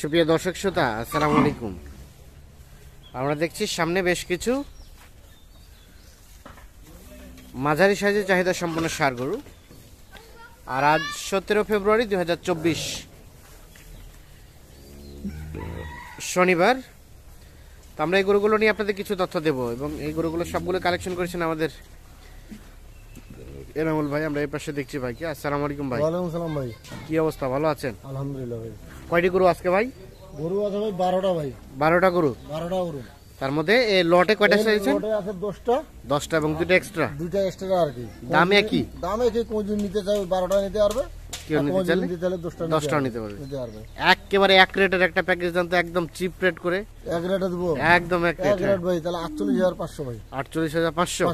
সুপ্রিয় দর্শক শ্রোতা আসসালামু আলাইকুম আমরা দেখছি সামনে বেশ কিছু মাঝারি সাইজের চাহিদা সম্পন্ন সার গরু আর আজ সতেরো ফেব্রুয়ারি দু শনিবার তো আমরা এই গরুগুলো নিয়ে আপনাদের কিছু তথ্য দেব এবং এই গরুগুলো সবগুলো কালেকশন করেছেন আমাদের এনামুল ভাই আমরা এই পাশে দেখছি ভাই কি আসসালামু আলাইকুম ভাই ভাই কি অবস্থা ভালো আছেন আলহামদুলিল্লাহ ভাই কয়টি গরু আজকে ভাই গরু আছে ভাই বারোটা ভাই বারোটা গরু বারোটা গরু তার মধ্যে এই লটে কয়টা চাইছেন লটে আছে দশটা দশটা এবং দুটো এক্সট্রা দুটো এক্সট্রা আর কি দামে কি দামে কি কোনজন নিতে চাই 12টা নিতে পারবে কেউ নিতে নিতে পারবে নিতে এক রেটের একটা প্যাকেজ একদম চিপ রেট করে এক একদম এক রেট ভাই তাহলে ভাই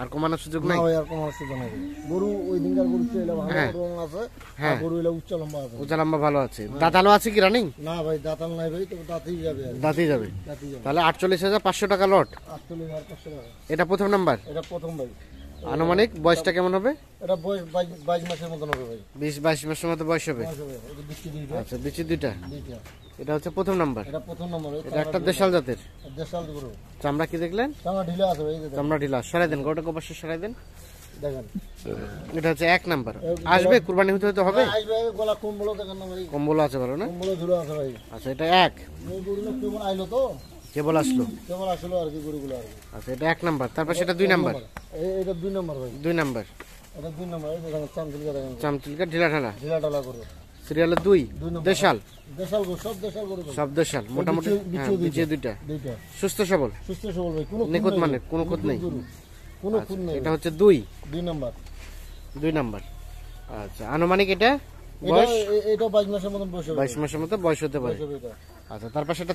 আর কমানোর সুযোগ নাই ভাই আর কমানোর সুযোগ নাই গরু ওই দিনকার গরু ছিল ভালো হ্যাঁ। রং আছে হ্যাঁ গরু এলো উচ্চ লম্বা আছে উচ্চ লম্বা ভালো আছে হ্যাঁ। দাঁতালো আছে কি রানিং না ভাই দাঁতাল নাই ভাই তবে দাঁতই যাবে দাঁতই যাবে তাহলে আটচল্লিশ হাজার পাঁচশো টাকা লট আটচল্লিশ হাজার পাঁচশো টাকা এটা প্রথম নাম্বার এটা প্রথম ভাই আনুমানিক বয়সটা কেমন হবে এটা বয়স মাসের মতো হবে বয়স হবে আচ্ছা বিচি দুইটা এটা হচ্ছে প্রথম নাম্বার এটা এটা একটা দেশাল জাতের চামড়া কি দেখলেন চামড়া ঢিলা দেন গোটা দেন হচ্ছে এক আসবে কুরবানি হতে হতে হবে হ্যাঁ, আসবে কম্বল আছে ভালো না আচ্ছা এটা এক কেবল আসলো কেবল আসলো আর কি গরুগুলো আর কি আচ্ছা এটা এক নাম্বার তারপর সেটা দুই নাম্বার এটা দুই নাম্বার ভাই দুই নাম্বার এটা দুই নাম্বার এই দেখেন সিরিয়াল দুই দেশাল দেশাল সব দেশাল গরু সব দেশাল মোটামুটি বিচে হ্যাঁ, দুইটা দুইটা সুস্থ সবল সুস্থ সবল ভাই কোনো মানে কোনো খুঁত নেই কোনো আচ্ছা, এটা হচ্ছে দুই দুই নাম্বার দুই নাম্বার আচ্ছা আনুমানিক এটা মাসের মতো বয়স আচ্ছা, তার পাশে এটা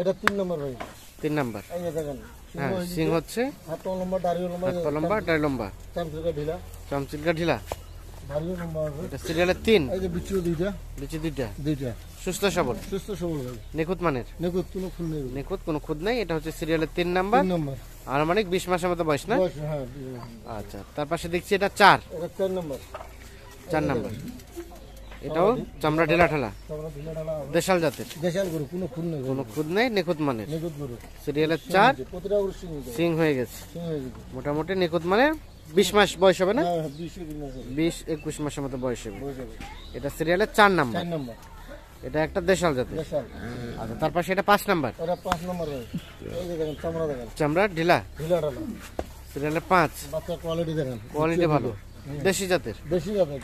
এটা সিং হ্যাঁ, সিরিয়ালের দুইটা দুইটা সুস্থ সবল সুস্থ সবল মানের নিখুঁত কোনো খুদ নাই এটা হচ্ছে সিরিয়ালের তিন নাম্বার আনুমানিক বিশ মাসের মতো বয়স না হ্যাঁ, আচ্ছা তার পাশে দেখছি এটা চার চার নাম্বার 4 নাম্বার এটাও চামড়া ঢেলা ঢালা দেশাল জাতের দেশাল গরু কোনো খুদ নেই কোনো খুদ নেই নিখুঁত মানের নিখুঁত গরু সিরিয়ালের চার সিং হয়ে গেছে মোটামুটি নিখুঁত মানে বিশ মাস বয়স হবে না হ্যাঁ, হ্যাঁ, বিশ একুশ মাসের মতো বয়স হবে এটা সিরিয়ালের চার নাম্বার এটা একটা দেশাল জাতের আচ্ছা তার পাশে এটা পাঁচ নাম্বার চামড়া ঢিলা সিরিয়ালের পাঁচ কোয়ালিটি ভালো দেশি জাতের দেশি জাতের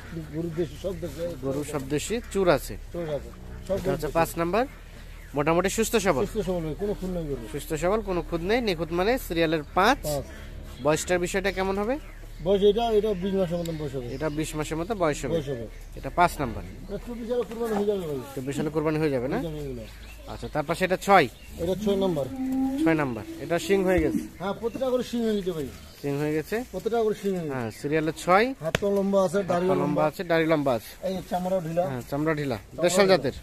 গরু সব দেশি চুর আছে এটা হচ্ছে পাঁচ নাম্বার মোটামুটি সুস্থ সবল সুস্থ সবল কোনো খুন নেই খুদ নেই নিখুঁত মানে সিরিয়ালের পাঁচ বয়সটার বিষয়টা কেমন হবে বয়স এটা এটা মাসের মতো বয়স এটা 20 মাসের মতো কুরবানি হয়ে যাবে না আচ্ছা তার পাশে এটা এটা 6 নাম্বার 6 নাম্বার এটা সিং হয়ে গেছে হ্যাঁ প্রতিটা করে হয়ে গেছে চিং হয়ে গেছে কতটা করে শিং হ্যাঁ সিরিয়ালের 6 হাত লম্বা আছে দাড়ি লম্বা আছে দাড়ি লম্বা আছে এই চামড়া ঢিলা হ্যাঁ চামড়া ঢিলা দেশাল জাতের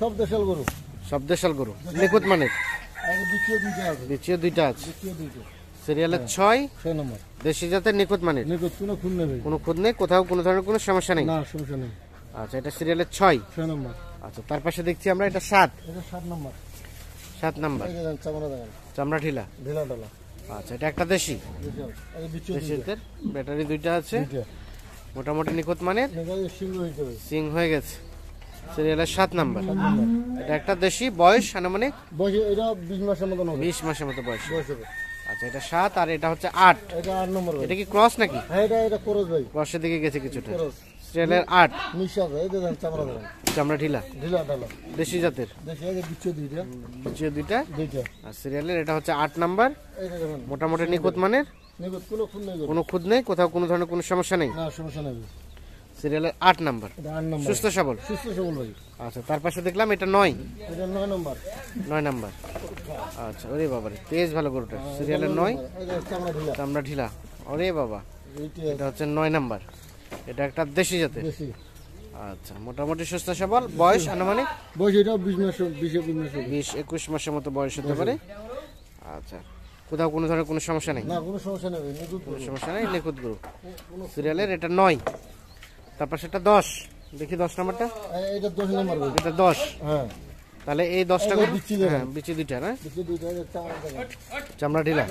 সব দেশাল গরু সব দেশাল গরু নিখুঁত মানের দ্বিতীয় দুইটা আছে সিরিয়ালের 6 6 জাতের নিখুঁত কোনো নেই কোথাও কোনো ধরনের কোনো সমস্যা নেই সমস্যা নেই আচ্ছা এটা সিরিয়ালের নম্বর আচ্ছা তার পাশে দেখছি আমরা এটা সাত নম্বর নম্বর চামড়া ঢিলা ঢিলা ঢালা আচ্ছা এটা একটা দেশি ব্যাটারি দুইটা আছে মোটামুটি নিখুঁত মানে সিং হয়ে গেছে সাত এটা একটা বয়স বিশ মাসের মতো বয়স আচ্ছা এটা সাত আর এটা হচ্ছে আট এটা আট নম্বর এটা কি ক্রস নাকি হ্যাঁ, ক্রসের দিকে গেছে কিছুটা রেলের আট মিশাল চামড়া ঢিলা দেশি জাতের দুইটা দুইটা আর সিরিয়ালের এটা হচ্ছে আট নাম্বার মোটামুটি নিখুঁত মানের কোনো খুঁত নেই কোথাও কোনো ধরনের কোনো সমস্যা নেই সমস্যা নেই সিরিয়ালের আট নাম্বার সুস্থ সবল সুস্থ সবল আচ্ছা তার পাশে দেখলাম এটা নয় নয় নাম্বার নয় নাম্বার আচ্ছা ওরে বাবা রে তেজ ভালো গরুটা সিরিয়ালের হ্যাঁ, নয় চামড়া ঢিলা ওরে বাবা এটা হচ্ছে নয় নাম্বার এটা একটা দেশি জাতের আচ্ছা মোটামুটি সুস্থ সবল বয়স আনুমানিক বয়স এটা বিশ মাস বিশ একুশ মাস বিশ একুশ মাসের মতো বয়স হতে পারে আচ্ছা কোথাও কোনো ধরনের কোনো সমস্যা নেই না কোনো সমস্যা নেই কোনো সমস্যা নেই নিখুঁত গরু সিরিয়ালের এটা নয় তারপর সেটা দশ দেখি দশ নম্বরটা এটা দশ নম্বর এটা দশ হ্যাঁ তাহলে এই দশটা হ্যাঁ বিচি দুইটা না চামড়া ঢিলা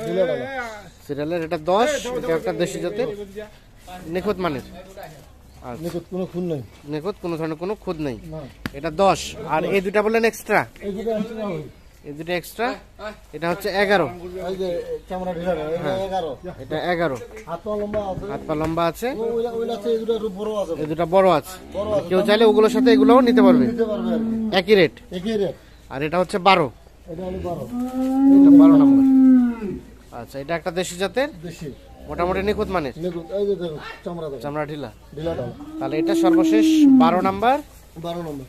সিরিয়ালের এটা দশ এটা একটা দেশি জাতের নিখুঁত মানের আচ্ছা। নিখুঁত কোনো ধরনের কোনো নেই এটা দশ আর দুটা বললেন এক্সট্রা এই দুটো এক্সট্রা এটা হচ্ছে হ্যাঁ। এগারো এটা এগারো হাত পা লম্বা আছে আছে কেউ চাইলে ওগুলোর সাথে এগুলোও নিতে পারবে একই রেট আর এটা হচ্ছে বারো এটা বারো নম্বর আচ্ছা এটা একটা দেশি জাতের দেশি মোটামুটি নিখুঁত মানের চামড়া ঢিলা ঢিলা ঢালা তাহলে এটা সর্বশেষ বারো নাম্বার বারো নাম্বার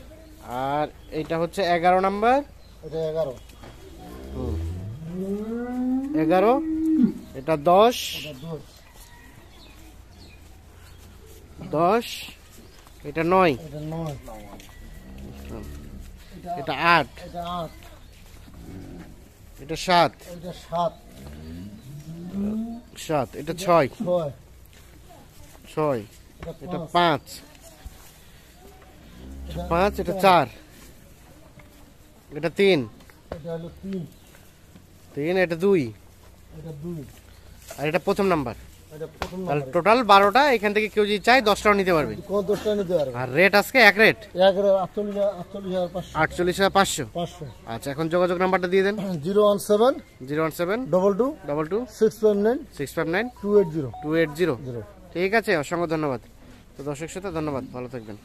আর এটা হচ্ছে এগারো নাম্বার এটা এগারো এগারো এটা দশ দশ এটা নয় এটা আট এটা সাত সাত এটা ছয় ছয় এটা পাঁচ পাঁচ এটা চার এটা তিন তিন এটা দুই আর এটা প্রথম নাম্বার টোটাল বারোটা এখান থেকে কেউ যদি চাই দশটাও নিতে পারবে দশটা নিতে পারবে আর রেট আজকে এক রেট আটচল্লিশ হাজার পাঁচশো আচ্ছা এখন যোগাযোগ নাম্বারটা দিয়ে দেন zero one seven zero one seven double two double two six five nine six five nine two eight zero two eight zero zero ঠিক আছে অসংখ্য ধন্যবাদ তো দর্শক শ্রোতা ধন্যবাদ ভালো থাকবেন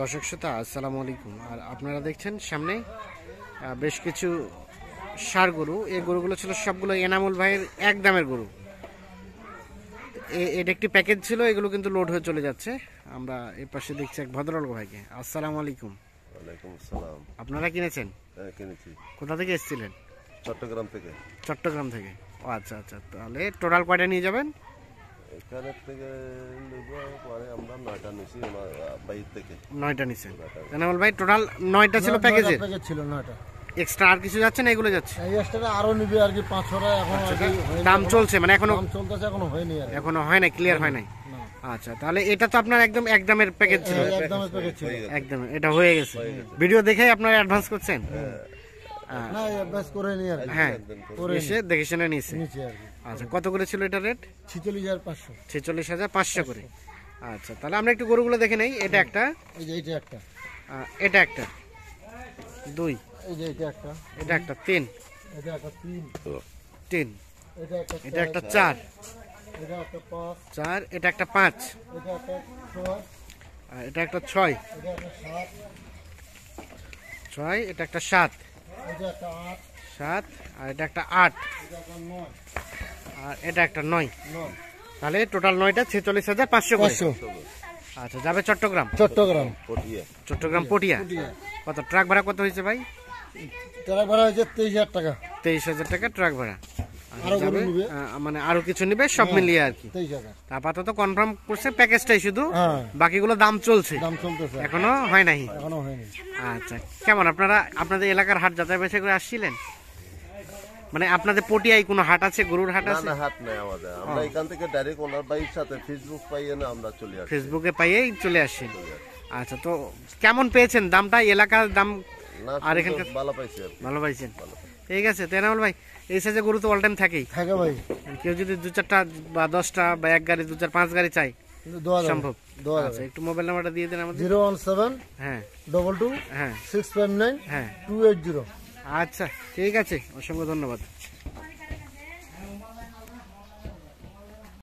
দর্শক শ্রোতা আসসালামু আলাইকুম আর আপনারা দেখছেন সামনে বেশ কিছু সার গরু এই গরুগুলো ছিল সবগুলো এনামুল ভাইয়ের এক দামের গরু এটা একটি প্যাকেজ ছিল এগুলো কিন্তু লোড হয়ে চলে যাচ্ছে আমরা এর পাশে দেখছি এক ভদ্রলোক ভাইকে আসসালামু আলাইকুম আসসালাম আপনারা কিনেছেন হ্যাঁ, কিনেছি কোথা থেকে এসেছিলেন চট্টগ্রাম থেকে চট্টগ্রাম থেকে ও আচ্ছা আচ্ছা তাহলে টোটাল কয়টা নিয়ে যাবেন এখানে থেকে পরে আমরা নয়টা নিছি থেকে নয়টা নিছেন এনামুল ভাই টোটাল নয়টা ছিল প্যাকেজে প্যাকেজ ছিল নয়টা এক্সট্রা আর কিছু যাচ্ছে না এগুলো যাচ্ছে নিবে আর কি এখন দাম চলছে মানে এখনো এখনো হয় না ক্লিয়ার হয় নাই আচ্ছা তাহলে এটা তো আপনার একদম একদমের প্যাকেজ ছিল একদমের প্যাকেজ ছিল একদম এটা হয়ে গেছে ভিডিও দেখে আপনারা অ্যাডভান্স করছেন হ্যাঁ। করে হ্যাঁ, এসে দেখে শুনে আচ্ছা কত করে ছিল এটা রেট করে আচ্ছা তাহলে আমরা একটু গরুগুলো দেখে নেই এটা একটা এটা একটা এটা একটা দুই এটা একটা তিন তিন এটা একটা চার চার এটা একটা পাঁচ আর এটা একটা ছয় ছয় এটা একটা সাত সাত আর এটা একটা আট আর এটা একটা নয় তাহলে টোটাল নয়টা ছেচল্লিশ হাজার পাঁচশো পাঁচশো আচ্ছা যাবে চট্টগ্রাম চট্টগ্রাম চট্টগ্রাম পটিয়া কত ট্রাক ভাড়া কত হয়েছে ভাই ট্রাক ভাড়া তেইশ হাজার টাকা তেইশ হাজার টাকা ট্রাক ভাড়া মানে আরো কিছু নিবে সব হ্যাঁ, মিলিয়ে আর কি আপাতত কনফার্ম করছে প্যাকেজটাই শুধু হ্যাঁ। বাকিগুলো দাম চলছে এখনো হয় নাই আচ্ছা কেমন আপনারা আপনাদের এলাকার হাট যাচাই করে আসছিলেন মানে আপনাদের পটিয়ায় কোনো হাট আছে গরুর হাট আছে না হাট নাই আমাদের আমরা হ্যাঁ। এখান থেকে ডাইরেক্ট ওনার সাথে ফেসবুক পাইয়ে না আমরা চলে আসি ফেসবুকে পাইয়েই চলে আসি আচ্ছা তো কেমন পেয়েছেন দামটা এলাকার দাম আর ভালো ভালো পাইছেন ঠিক আছে ভাই এই সাইজে গরু তো অল টাইম থাকে ভাই কেউ যদি দু চারটা বা দশটা বা এক গাড়ি দু চার পাঁচ গাড়ি চাই সম্ভব আচ্ছা, একটু মোবাইল নাম্বারটা দিয়ে দেন আমাদের জিরো ওয়ান সেভেন হ্যাঁ ডবল টু হ্যাঁ সিক্স ফাইভ নাইন হ্যাঁ টু এইট জিরো আচ্ছা ঠিক আছে অসংখ্য ধন্যবাদ